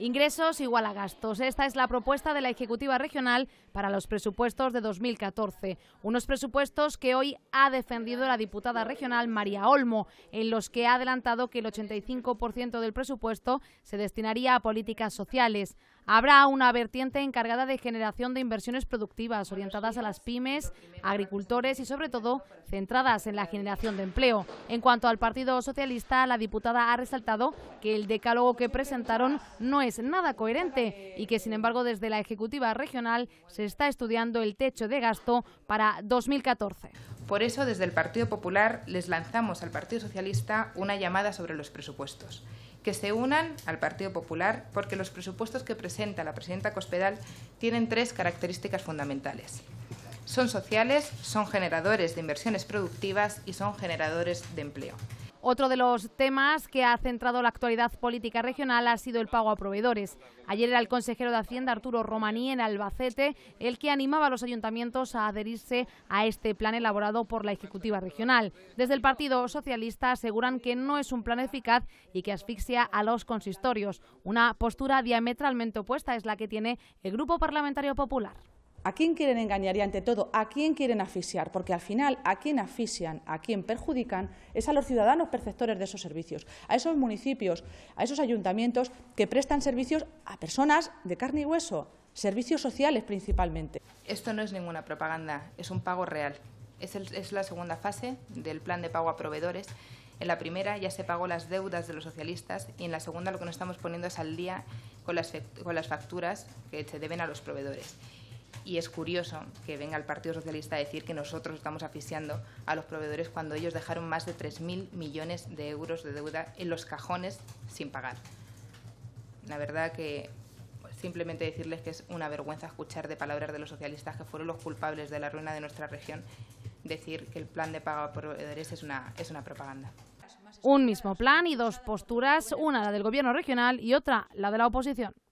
Ingresos igual a gastos. Esta es la propuesta de la Ejecutiva Regional para los presupuestos de 2014. Unos presupuestos que hoy ha defendido la diputada regional María Olmo, en los que ha adelantado que el 85% del presupuesto se destinaría a políticas sociales. Habrá una vertiente encargada de generación de inversiones productivas orientadas a las pymes, agricultores y sobre todo centradas en la generación de empleo. En cuanto al Partido Socialista, la diputada ha resaltado que el decálogo que presentaron no es nada coherente y que sin embargo desde la Ejecutiva Regional se está estudiando el techo de gasto para 2014. Por eso, desde el Partido Popular les lanzamos al Partido Socialista una llamada sobre los presupuestos. Que se unan al Partido Popular porque los presupuestos que presenta la presidenta Cospedal tienen tres características fundamentales. Son sociales, son generadores de inversiones productivas y son generadores de empleo. Otro de los temas que ha centrado la actualidad política regional ha sido el pago a proveedores. Ayer era el consejero de Hacienda Arturo Romaní en Albacete el que animaba a los ayuntamientos a adherirse a este plan elaborado por la Ejecutiva Regional. Desde el Partido Socialista aseguran que no es un plan eficaz y que asfixia a los consistorios. Una postura diametralmente opuesta es la que tiene el Grupo Parlamentario Popular. ¿A quién quieren engañar y, ante todo, a quién quieren asfixiar? Porque, al final, a quién asfixian, a quién perjudican es a los ciudadanos perceptores de esos servicios, a esos municipios, a esos ayuntamientos que prestan servicios a personas de carne y hueso, servicios sociales principalmente. Esto no es ninguna propaganda, es un pago real. Es, es la segunda fase del plan de pago a proveedores en la primera ya se pagó las deudas de los socialistas y en la segunda lo que nos estamos poniendo es al día con las, con las facturas que se deben a los proveedores. Y es curioso que venga el Partido Socialista a decir que nosotros estamos asfixiando a los proveedores cuando ellos dejaron más de 3.000 millones de euros de deuda en los cajones sin pagar. La verdad que simplemente decirles que es una vergüenza escuchar de palabras de los socialistas que fueron los culpables de la ruina de nuestra región decir que el plan de pago a proveedores es una, es una propaganda. Un mismo plan y dos posturas, una la del gobierno regional y otra la de la oposición.